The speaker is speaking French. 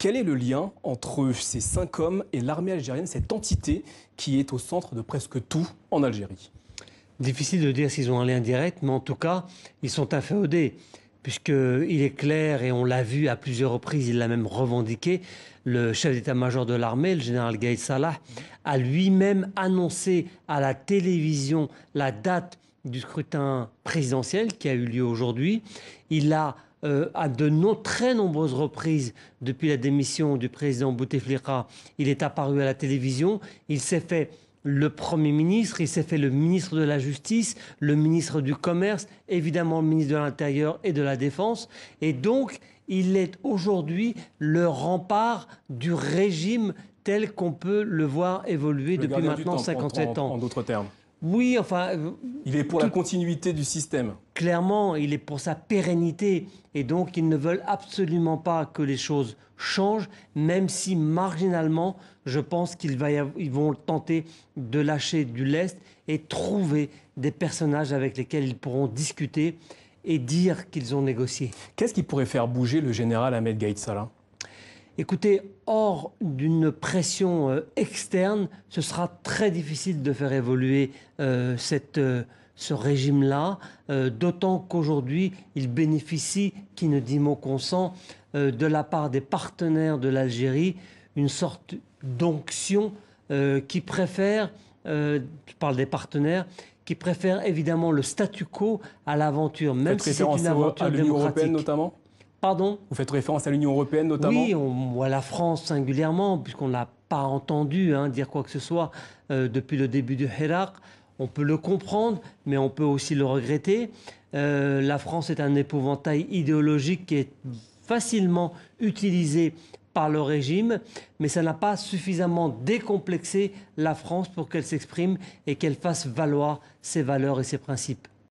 Quel est le lien entre ces cinq hommes et l'armée algérienne, cette entité qui est au centre de presque tout en Algérie Difficile de dire s'ils ont un lien direct, mais en tout cas, ils sont inféodés puisqu'il est clair, et on l'a vu à plusieurs reprises, il l'a même revendiqué, le chef d'état-major de l'armée, le général Gaïd Salah, a lui-même annoncé à la télévision la date du scrutin présidentiel qui a eu lieu aujourd'hui. Il a euh, à de très nombreuses reprises depuis la démission du président Bouteflika. Il est apparu à la télévision, il s'est fait le Premier ministre, il s'est fait le ministre de la Justice, le ministre du Commerce, évidemment le ministre de l'Intérieur et de la Défense. Et donc, il est aujourd'hui le rempart du régime tel qu'on peut le voir évoluer depuis maintenant 57 ans. en d'autres termes. Oui, enfin. Euh, il est pour la continuité du système. Clairement, il est pour sa pérennité. Et donc, ils ne veulent absolument pas que les choses changent, même si marginalement, je pense qu'ils vont tenter de lâcher du lest et trouver des personnages avec lesquels ils pourront discuter et dire qu'ils ont négocié. Qu'est-ce qui pourrait faire bouger le général Ahmed Gaït Salah Écoutez, hors d'une pression euh, externe, ce sera très difficile de faire évoluer euh, euh, ce régime-là, d'autant qu'aujourd'hui, il bénéficie, qui ne dit mot consent, de la part des partenaires de l'Algérie, une sorte d'onction qui préfère, je parle des partenaires, qui préfère évidemment le statu quo à l'aventure, même si c'est une aventure à démocratique. Européenne notamment Pardon Vous faites référence à l'Union européenne notamment Oui, on voit la France singulièrement, puisqu'on n'a pas entendu hein, dire quoi que ce soit euh, depuis le début du Hirak. On peut le comprendre, mais on peut aussi le regretter. Euh, la France est un épouvantail idéologique qui est facilement utilisé par le régime, mais ça n'a pas suffisamment décomplexé la France pour qu'elle s'exprime et qu'elle fasse valoir ses valeurs et ses principes.